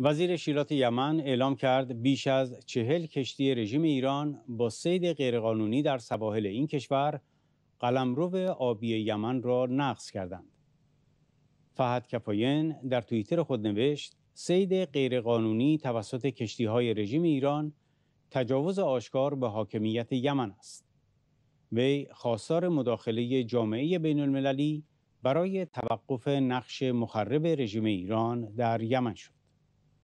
وزیر شیرات یمن اعلام کرد بیش از چهل کشتی رژیم ایران با سید غیرقانونی در سواحل این کشور قلمرو آبی یمن را نقض کردند. فهد کفاین در توییتر خود نوشت سید غیرقانونی توسط کشتی های رژیم ایران تجاوز آشکار به حاکمیت یمن است. وی خواستار مداخله جامعه بین المللی برای توقف نقش مخرب رژیم ایران در یمن شد.